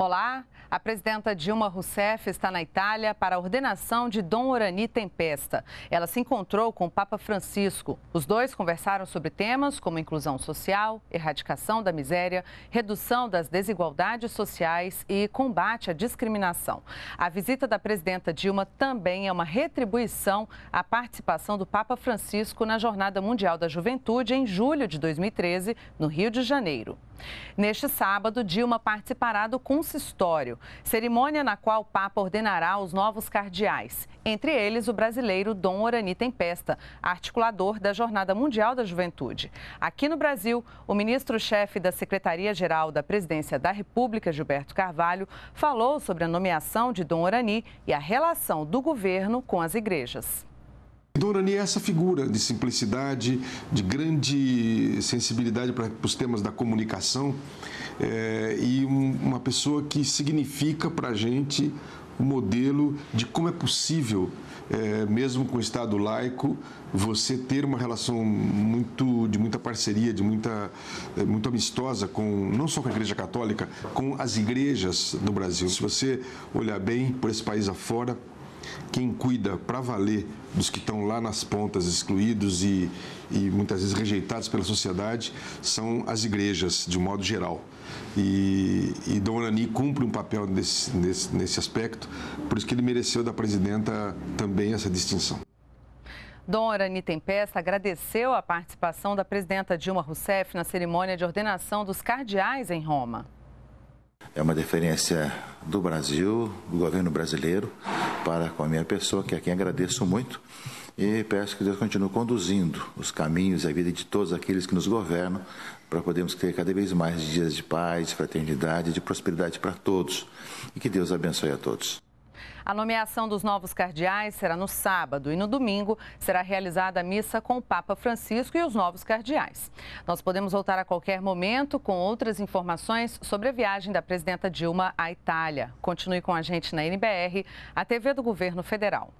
Olá, a presidenta Dilma Rousseff está na Itália para a ordenação de Dom Orani Tempesta. Ela se encontrou com o Papa Francisco. Os dois conversaram sobre temas como inclusão social, erradicação da miséria, redução das desigualdades sociais e combate à discriminação. A visita da presidenta Dilma também é uma retribuição à participação do Papa Francisco na Jornada Mundial da Juventude em julho de 2013, no Rio de Janeiro. Neste sábado, Dilma participará do consistório, cerimônia na qual o Papa ordenará os novos cardeais, entre eles o brasileiro Dom Orani Tempesta, articulador da Jornada Mundial da Juventude. Aqui no Brasil, o ministro-chefe da Secretaria-Geral da Presidência da República, Gilberto Carvalho, falou sobre a nomeação de Dom Orani e a relação do governo com as igrejas. Dorani é essa figura de simplicidade, de grande sensibilidade para os temas da comunicação é, e um, uma pessoa que significa para a gente o um modelo de como é possível, é, mesmo com o Estado laico, você ter uma relação muito de muita parceria, de muita é, muito amistosa com não só com a Igreja Católica, com as igrejas do Brasil. Se você olhar bem por esse país afora, quem cuida para valer dos que estão lá nas pontas, excluídos e, e muitas vezes rejeitados pela sociedade, são as igrejas, de um modo geral. E, e Dom Orani cumpre um papel nesse, nesse, nesse aspecto, por isso que ele mereceu da presidenta também essa distinção. Dom Orani Tempesta agradeceu a participação da presidenta Dilma Rousseff na cerimônia de ordenação dos cardeais em Roma. É uma deferência do Brasil, do governo brasileiro, para com a minha pessoa, que é a quem agradeço muito, e peço que Deus continue conduzindo os caminhos e a vida de todos aqueles que nos governam, para podermos ter cada vez mais dias de paz, de fraternidade, de prosperidade para todos. E que Deus abençoe a todos. A nomeação dos novos cardeais será no sábado e no domingo será realizada a missa com o Papa Francisco e os novos cardeais. Nós podemos voltar a qualquer momento com outras informações sobre a viagem da presidenta Dilma à Itália. Continue com a gente na NBR, a TV do Governo Federal.